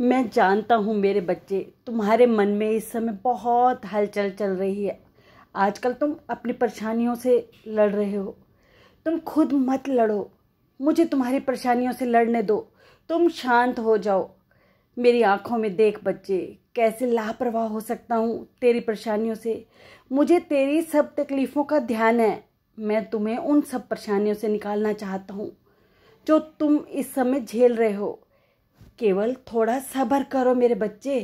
मैं जानता हूँ मेरे बच्चे तुम्हारे मन में इस समय बहुत हलचल चल रही है आजकल तुम अपनी परेशानियों से लड़ रहे हो तुम खुद मत लड़ो मुझे तुम्हारी परेशानियों से लड़ने दो तुम शांत हो जाओ मेरी आंखों में देख बच्चे कैसे लापरवाह हो सकता हूँ तेरी परेशानियों से मुझे तेरी सब तकलीफ़ों का ध्यान है मैं तुम्हें उन सब परेशानियों से निकालना चाहता हूँ जो तुम इस समय झेल रहे हो केवल थोड़ा सब्र करो मेरे बच्चे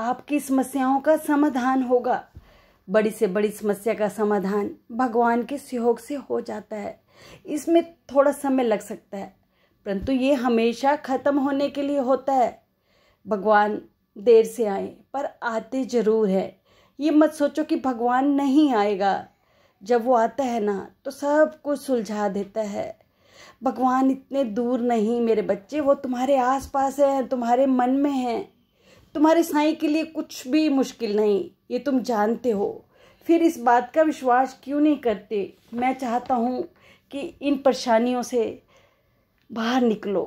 आपकी समस्याओं का समाधान होगा बड़ी से बड़ी समस्या का समाधान भगवान के सहयोग से हो जाता है इसमें थोड़ा समय लग सकता है परंतु ये हमेशा ख़त्म होने के लिए होता है भगवान देर से आए पर आते ज़रूर है ये मत सोचो कि भगवान नहीं आएगा जब वो आता है ना तो सब कुछ सुलझा देता है भगवान इतने दूर नहीं मेरे बच्चे वो तुम्हारे आसपास हैं तुम्हारे मन में हैं तुम्हारे साईं के लिए कुछ भी मुश्किल नहीं ये तुम जानते हो फिर इस बात का विश्वास क्यों नहीं करते मैं चाहता हूँ कि इन परेशानियों से बाहर निकलो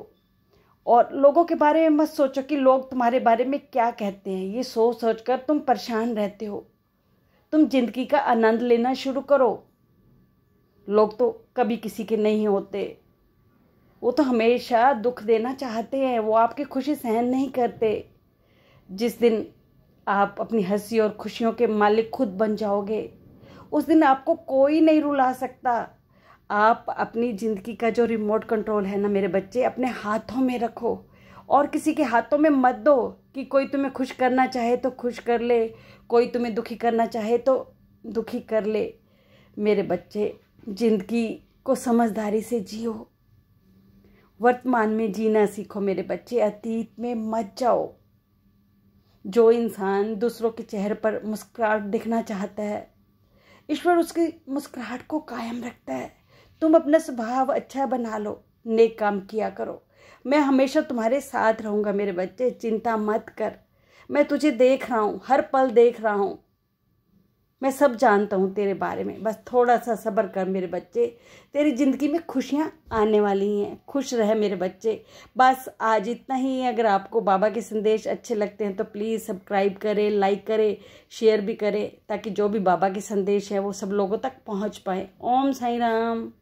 और लोगों के बारे में मत सोचो कि लोग तुम्हारे बारे में क्या कहते हैं ये सोच सोच कर तुम परेशान रहते हो तुम जिंदगी का आनंद लेना शुरू करो लोग तो कभी किसी के नहीं होते वो तो हमेशा दुख देना चाहते हैं वो आपकी खुशी सहन नहीं करते जिस दिन आप अपनी हंसी और खुशियों के मालिक खुद बन जाओगे उस दिन आपको कोई नहीं रुला सकता आप अपनी ज़िंदगी का जो रिमोट कंट्रोल है ना मेरे बच्चे अपने हाथों में रखो और किसी के हाथों में मत दो कि कोई तुम्हें खुश करना चाहे तो खुश कर ले कोई तुम्हें दुखी करना चाहे तो दुखी कर ले मेरे बच्चे ज़िंदगी को समझदारी से जियो वर्तमान में जीना सीखो मेरे बच्चे अतीत में मत जाओ जो इंसान दूसरों के चेहरे पर मुस्कुराहट दिखना चाहता है ईश्वर उसकी मुस्कुराहट को कायम रखता है तुम अपना स्वभाव अच्छा बना लो नेक काम किया करो मैं हमेशा तुम्हारे साथ रहूँगा मेरे बच्चे चिंता मत कर मैं तुझे देख रहा हूँ हर पल देख रहा हूँ मैं सब जानता हूँ तेरे बारे में बस थोड़ा सा सब्र कर मेरे बच्चे तेरी ज़िंदगी में खुशियाँ आने वाली हैं खुश रह मेरे बच्चे बस आज इतना ही अगर आपको बाबा के संदेश अच्छे लगते हैं तो प्लीज़ सब्सक्राइब करें लाइक करें शेयर भी करें ताकि जो भी बाबा के संदेश है वो सब लोगों तक पहुँच पाए ओम साई राम